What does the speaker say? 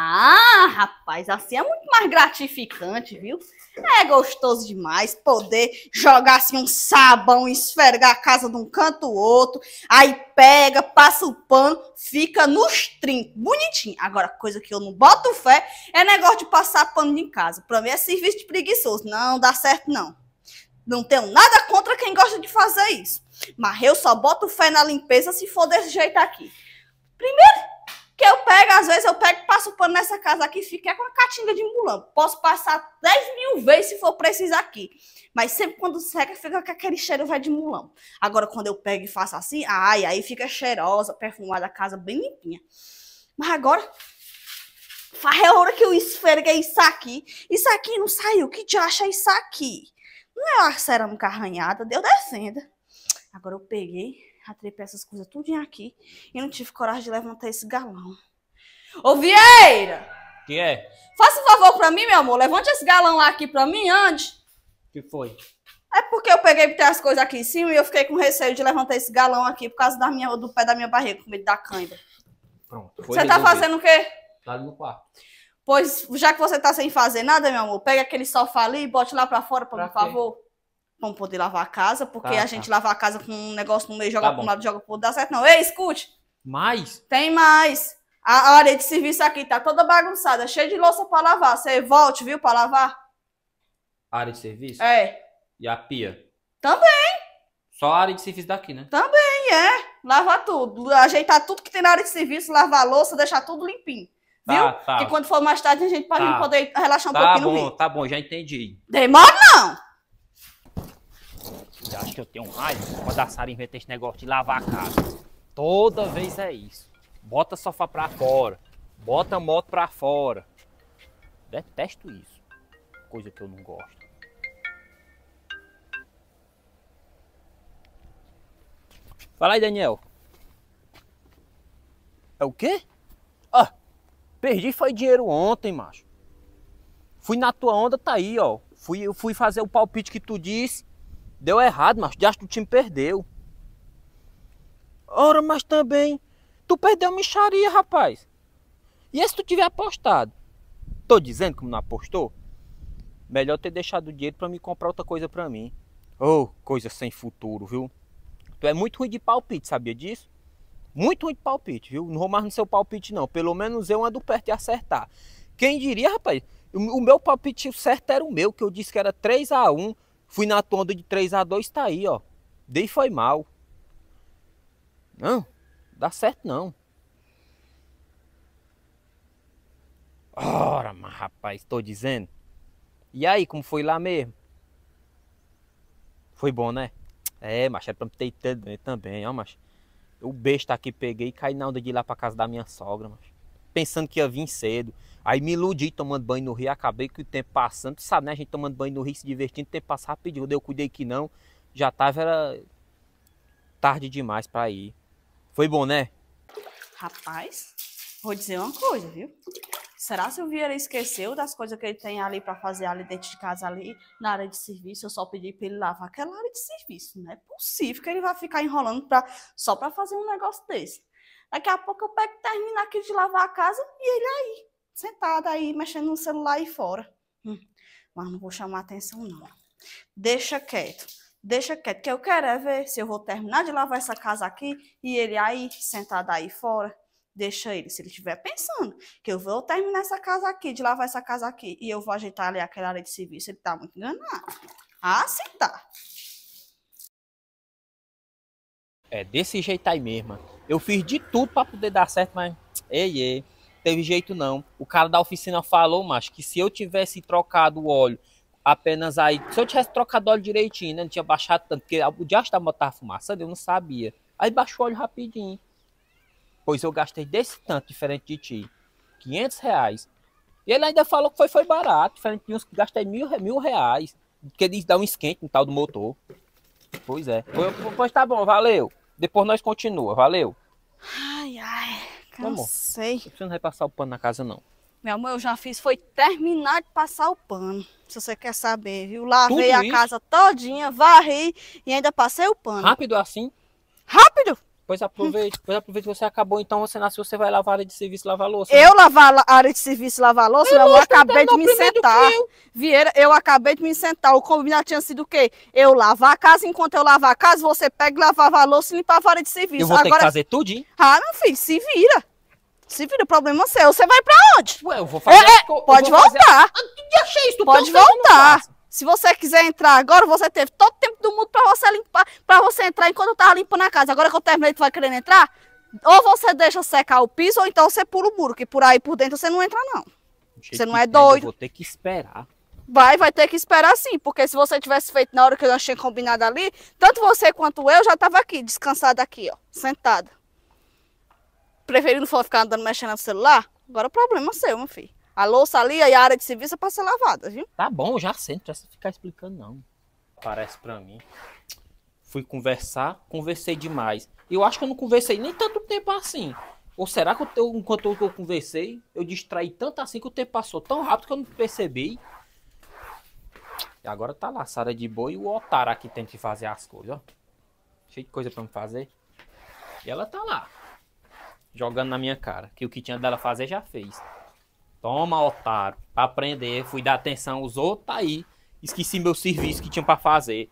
Ah, rapaz, assim é muito mais gratificante, viu? É gostoso demais poder jogar assim um sabão, esfregar a casa de um canto ou outro, aí pega, passa o pano, fica nos trincos, bonitinho. Agora, coisa que eu não boto fé é negócio de passar pano em casa. Pra mim é serviço de preguiçoso, não dá certo não. Não tenho nada contra quem gosta de fazer isso, mas eu só boto fé na limpeza se for desse jeito aqui. Primeiro, que eu pego, às vezes eu pego, passo pano nessa casa aqui, fica é com a catinga de mulambo. Posso passar 10 mil vezes se for precisar aqui. Mas sempre quando seca, fica com aquele cheiro vai de mulambo. Agora, quando eu pego e faço assim, ai, aí fica cheirosa, perfumada a casa bem limpinha. Mas agora, a hora que eu esfreguei é isso aqui. Isso aqui não saiu. Que te acha isso aqui? Não é uma cerâmica arranhada, deu defenda. Agora eu peguei, Atrepei essas coisas tudinho aqui e não tive coragem de levantar esse galão. Ô Vieira! Que é? Faça um favor pra mim, meu amor. Levante esse galão lá aqui pra mim, O Que foi? É porque eu peguei ter as coisas aqui em cima e eu fiquei com receio de levantar esse galão aqui por causa da minha, do pé da minha barriga, com medo da cãibra. Pronto. Você tá fazendo o quê? Tá ali no quarto. Pois, já que você tá sem fazer nada, meu amor, pega aquele sofá ali e bote lá pra fora, por, pra por favor. Vamos poder lavar a casa, porque tá, a tá. gente lava a casa com um negócio no meio, joga tá para um lado, joga pro outro, dá certo. Não, ei, escute! Mais? Tem mais. A área de serviço aqui tá toda bagunçada, cheia de louça para lavar. Você volte, viu, para lavar? área de serviço? É. E a pia? Também. Só a área de serviço daqui, né? Também, é. Lava tudo. Ajeitar tudo que tem na área de serviço, lavar a louça, deixar tudo limpinho. Tá, viu? Tá, tá. E quando for mais tarde, a gente pode tá. poder relaxar um tá pouquinho bom, no Tá bom, tá bom, já entendi. Demora não! Você acha que eu tenho um raio? Quando a Sara inventa esse negócio de lavar a casa. Toda vez é isso. Bota sofá pra fora. Bota moto pra fora. Detesto isso. Coisa que eu não gosto. Fala aí, Daniel. É o quê? Ah, perdi foi dinheiro ontem, macho. Fui na tua onda, tá aí, ó. Fui, fui fazer o palpite que tu disse. Deu errado, mas já o time perdeu. Ora, mas também. Tu perdeu micharia, rapaz. E é se tu tiver apostado? Tô dizendo como não apostou? Melhor ter deixado o dinheiro para me comprar outra coisa para mim. Oh, coisa sem futuro, viu? Tu é muito ruim de palpite, sabia disso? Muito ruim de palpite, viu? Não vou mais no seu palpite, não. Pelo menos eu ando perto de acertar. Quem diria, rapaz? O meu palpite certo era o meu, que eu disse que era 3 a 1 Fui na tonda de 3 a 2 tá aí, ó. Dei foi mal. Não, dá certo não. Ora, mas rapaz, estou dizendo. E aí, como foi lá mesmo? Foi bom, né? É, mas era é pra me ter também, ó, mas O besta aqui peguei e caí na onda de ir lá pra casa da minha sogra, macho pensando que ia vir cedo. Aí me iludi tomando banho no rio, acabei que o tempo passando, tu sabe, né? A gente tomando banho no rio, se divertindo, o tempo passa rapidinho. Quando eu cuidei que não, já tava era tarde demais para ir. Foi bom, né? Rapaz, vou dizer uma coisa, viu? Será se o Vieira esqueceu das coisas que ele tem ali para fazer ali dentro de casa, ali na área de serviço? Eu só pedi para ele lavar aquela área de serviço. Não é possível que ele vai ficar enrolando pra, só para fazer um negócio desse. Daqui a pouco eu pego terminar aqui de lavar a casa e ele aí, sentado aí, mexendo no celular e fora. Hum, mas não vou chamar atenção, não. Deixa quieto. Deixa quieto, que eu quero é ver se eu vou terminar de lavar essa casa aqui e ele aí, sentado aí fora. Deixa ele, se ele estiver pensando que eu vou terminar essa casa aqui, de lavar essa casa aqui e eu vou ajeitar ali aquela área de serviço, ele tá muito enganado. Ah, sim, tá. É, desse jeito aí mesmo. Eu fiz de tudo para poder dar certo, mas. Ei, ei. Teve jeito não. O cara da oficina falou, mas que se eu tivesse trocado o óleo apenas aí. Se eu tivesse trocado o óleo direitinho, né? Não tinha baixado tanto, porque o diacho da moto fumaça, eu não sabia. Aí baixou o óleo rapidinho. Pois eu gastei desse tanto, diferente de ti. 500 reais. E ele ainda falou que foi, foi barato, diferente de uns que gastei mil, mil reais. Porque eles dão um esquente no tal do motor. Pois é. Pois, pois tá bom, valeu. Depois nós continua, valeu? Ai, ai, cansei. Amor, você não vai passar o pano na casa, não. Meu amor, eu já fiz, foi terminar de passar o pano, se você quer saber, viu? Lavei Tudo a isso? casa todinha, varri e ainda passei o pano. Rápido assim? Rápido! Pois aproveite, pois aproveite que você acabou, então você nasceu, você vai lavar a área de serviço e lavar louça. Né? Eu lavar a área de serviço e lavar louça? Eu, eu acabei então, de me sentar. Eu. Vieira, eu acabei de me sentar. O combinado tinha sido o quê? Eu lavar a casa, enquanto eu lavar a casa, você pega, lavava a louça e limpava a área de serviço. Eu vou Agora, ter que fazer tudo, hein? Ah, não filho, se vira. Se vira, problema é seu. Você vai pra onde? Ué, eu vou fazer. É, é, pode vou voltar. Fazer... Eu achei isso, então Pode voltar. Se você quiser entrar agora, você teve todo o tempo do mundo para você limpar, para você entrar enquanto eu tava limpando a casa. Agora que eu terminei, tu vai querendo entrar? Ou você deixa secar o piso, ou então você pula o muro, que por aí por dentro você não entra, não. Você não é doido. vou ter que esperar. Vai, vai ter que esperar sim, porque se você tivesse feito na hora que eu achei combinado ali, tanto você quanto eu já tava aqui, descansada aqui, ó, sentada. Preferindo ficar andando mexendo no celular, agora o é problema seu, meu filho. A louça ali e a área de serviço é para ser lavada, viu? Tá bom, já sei, não precisa ficar explicando, não. Parece para mim. Fui conversar, conversei demais. Eu acho que eu não conversei nem tanto tempo assim. Ou será que eu, enquanto eu conversei, eu distraí tanto assim que o tempo passou tão rápido que eu não percebi? E agora tá Sara de boi e o otário aqui tenta fazer as coisas, ó. Cheio de coisa pra me fazer. E ela tá lá, jogando na minha cara, que o que tinha dela fazer já fez. Toma, otário. Pra aprender, fui dar atenção, aos outros tá aí. Esqueci meu serviço que tinha para fazer.